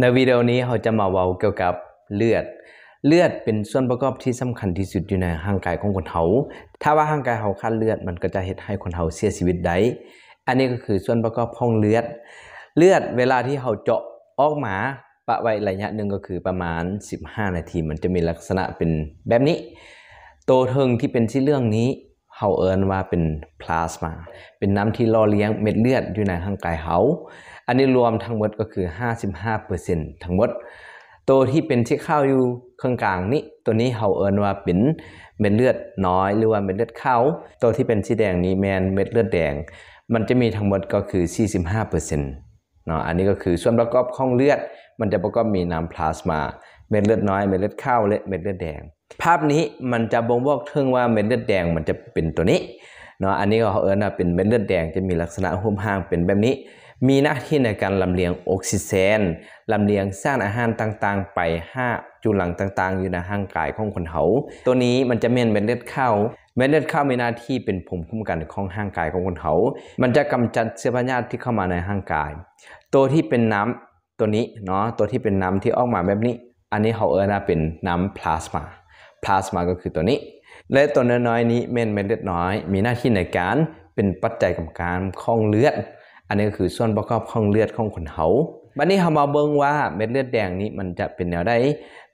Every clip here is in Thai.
ในวิดีโอนี้เราจะมาเว้าเกี่ยวกับเลือด เลือดเป็นส่วนประกอบที่สำคัญที่สุดอยู่ในร่างกายของคนเฮาถ้าว่าร่างกายเฮาขาดเลือดมันก็จะเฮ็ดให้คนเฮาเสียชีวิตได้อันนี้ก็คือส่วนประกอบของเลือด เลือดเวลาที่เฮาเจาะออกมา ปะไว้ระยะหนึ่งก็คือประมาณ 15 นาทีมันจะมีลักษณะเป็นแบบนี้ โตเทิงที่เป็นที่เรื่องนี้เฮาเอิ้นว่าเป็นพลาสมาเป็นน้ำที่ล่อเลี้ยงเม็ดเลือดอยู่ในร่างกายเฮาอันนี้รวมทั้งหมดก็คือ 55%ทั้งหมด ตัวที่เป็นที่ข้าวอยู่ข้างกลางนี้ตัวนี้เฮาเอิ้นว่าเป็นเม็ดเลือดน้อยหรือว่าเม็ดเลือดขาวตัวที่เป็นสีแดงนี้แมนเม็ดเลือดแดง มันจะมีทั้งหมดก็คือ 45%เนาะอันนี้ก็คือส่วนประกอบของเลือด มันจะประกอบมีน้ำพลาสมาเม็ดเลือดน้อย เม็ดเลือดขาวและเม็ดเลือดแดงภาพนี้มันจะบ่งบอกถึงว่าเม็ดเลือดแดงมันจะเป็นตัวนี้เนาะ อันนี้ก็เอิญว่าเป็นเม็ดเลือดแดงจะมีลักษณะหุ้มห้างเป็นแบบนี้ มีหน้าที่ในการลำเลียงออกซิเจนลำเลียงสร้างอาหารต่างๆ ไป 5 จุลังต่างๆ อยู่ในห่างกายของคนเขาตัวนี้มันจะเม่นเม็ดเลือดเข้าเม็ดเลือดเข้ามีหน้าที่เป็นภูมิคุ้มกันของห่างกายของคนเขามันจะกำจัดเชื้อพยาธิที่เข้ามาในห่างกาย ตัวที่เป็นน้ำตัวนี้เนาะ ตัวที่เป็นน้ำที่ออกมาแบบนี้ อันนี้เขาเอิญว่าเป็นน้ำพลาสมาพลาสมาก็คือตัวนี้ และตัวน้อยนี้เม็ดเม็ดเลือดน้อย มีหน้าที่ในการเป็นปัจจัยกับการข้องเลือด อันนี้ก็คือส่วนประกอบของเลือดของคนเฮาบัดนี้เรามาเบิ่งว่าเม็ดเลือดแดงนี้มันจะเป็นแนวใด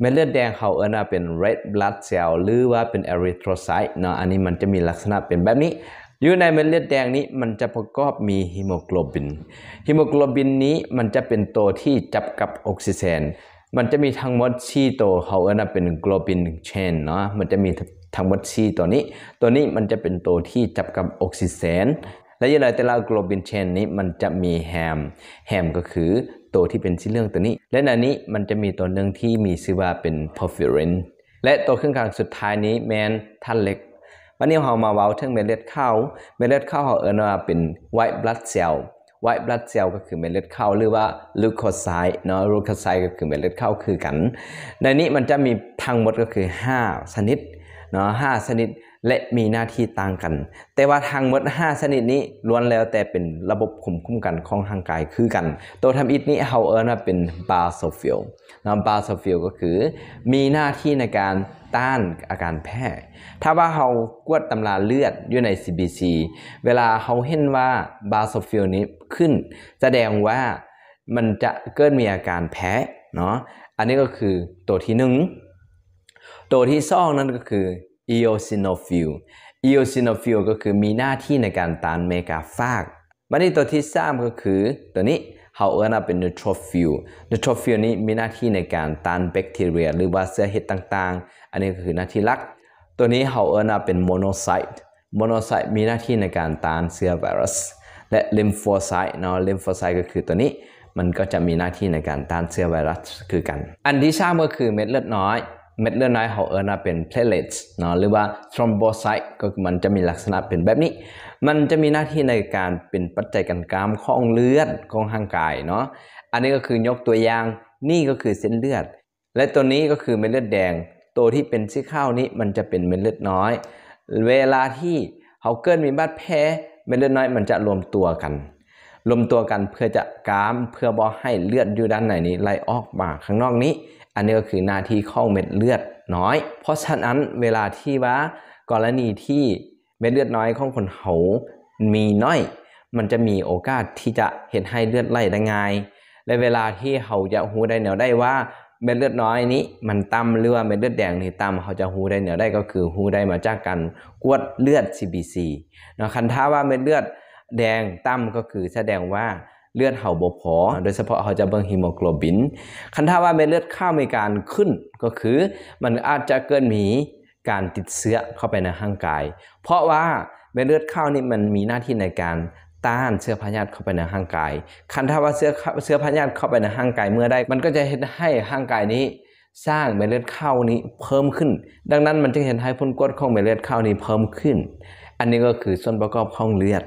เม็ดเลือดแดงเขาเอานะ่าเป็น red blood cell หรือว่าเป็น erythrocyte เนาะอันนี้มันจะมีลักษณะเป็นแบบนี้ อยู่ในเม็ดเลือดแดงนี้ มันจะประกอบมีฮีโมโกลบิน ฮีโมโกลบินนี้มันจะเป็นตัวที่จับกับออกซิเจนมันจะมีทั้งหมดสี่ตัวเขาเอิ้นเป็น globin chain เนาะมันจะมีทั้งหมดสี่ตัวนี้ ตัวนี้มันจะเป็นตัวที่จับกับออกซิเจน และยังไงแต่ละ globin chain นี้มันจะมีแฮม แฮมก็คือตัวที่เป็นชิ้นเรื่องตัวนี้ และในนี้มันจะมีตัวหนึ่งที่มีชื่อว่าเป็น porphyrin และตัวเครื่องกลางสุดท้ายนี้แมนท่านเล็ก วันนี้เรามาเว้าถึงเมล็ดข้าว เมล็ดข้าวเขาเอานว่าเป็น white blood cell white blood cell ก็คือเม็ดเลือดข้าหรือว่า leukocyte เนาะ leukocyte ก็คือเม็ดเลือดข้าคือกัน ในนี้มันจะมีทั้งหมดก็คือ5ชนิดเนาะห้าชนิดและมีหน้าที่ต่างกัน แต่ว่าทางมด5ชนิด นี้ล้วนแล้วแต่เป็นระบบคุมคุ้มกันของทางกายคือกัน ตัวทำอิดนี้เขาเอิญนว่าเป็นบาโซฟิลนะบาโซฟิลก็คือมีหน้าที่ในการต้านอาการแพ้ ถ้าว่าเขากวดตำราเลือดอยู่ใน CBC เวลาเขาเห็นว่าบาโซฟิลนี้ขึ้นแสดงว่ามันจะเกิดมีอาการแพ้เนาะอันนี้ก็คือตัวที่หนึ่งตัวที่สองนั่นก็คือ eosinophil eosinophil ก็คือมีหน้าที่ในการต้านเมกาฟากมัทนี่ตัวที่สามก็คือตัวนี้เขาเอา้นาเป็นน o โทรฟิลน t โทรฟิลนี้มีหน้าที่ในการต้านแบคทีเรียหรือว่าเชื้อเห็ดต่างๆ อันนี้ก็คือหน้าที่หลัก ตัวนี้เขาเอา้นาเป็นโมโนไซต์โมโนไซต์มีหน้าที่ในการต้านเชื้อไวรัสและลิมโฟไซต์เนาะลิมโฟไซต์ก็คือตัวนี้ มันก็จะมีหน้าที่ในการต้านเชื้อไวรัสคือกัน อันที่สามก็คือเม็ดเลือดน้อยเม็ดเลือดน้อยของเอิร์นเป็น platelets เนาะหรือว่า thrombocyte ก็มันจะมีลักษณะเป็นแบบนี้ มันจะมีหน้าที่ในการเป็นปัจจัยกันกามของเลือดของร่างกาย เนาะ อันนี้ก็คือยกตัวอย่าง นี่ก็คือเส้นเลือด และตัวนี้ก็คือเม็ดเลือดแดง ตัวที่เป็นซีข้าวนี้มันจะเป็นเม็ดเลือดน้อย เวลาที่เขาเกิดมีบาดแผล เม็ดเลือดน้อย มันจะรวมตัวกันรวมตัวกันเพื่อจะกามเพื่อบอให้เลือดอยู่ด้านในนี้ ไหลออกมาข้างนอกนี้ อันนี้ก็คือหน้าที่ของเม็ดเลือดน้อย เพราะฉะนั้นเวลาที่ว่ากรณีที่เม็ดเลือดน้อยของคนเหามีน้อย มันจะมีโอกาสที่จะเห็นให้เลือดไหลได้ง่าย และเวลาที่เขาจะหูได้เหนียวได้ว่าเม็ดเลือดน้อยนี้ มันต่ำเรือเม็ดเลือดแดงนี่ต่ำเขาจะหูได้เหนียวได้ก็คือหูได้มาจากการกวดเลือด CBC เนาะคันท้าว่าเม็ดเลือดแดงต่มก็คือแสดงว่าเลือดเห่าบพอ โดยเฉพาะเขาจะเบิ่งฮีโมโกลบิน คันถ้าว่าเม็ดเลือดข้าวมีการขึ้น ก็คือ มันอาจจะเกิดมีการติดเชื้อเข้าไปในร่างกาย เพราะว่าเม็ดเลือดข้าวนี่มันมีหน้าที่ในการต้านเชื้อพยาธิเข้าไปในร่างกาย คันถ้าว่าเชื้อเชื้อพยาธิเข้าไปในร่างกายเมื่อได้ มันก็จะเห็นให้ร่างกายนี้ สร้างเม็ดเลือดข้าวนี้เพิ่มขึ้น ดังนั้นมันจึงเห็นให้พ้นกรดของเม็ดเลือดข้าวนี้เพิ่มขึ้น อันนี้ก็คือส่วนประกอบของเลือด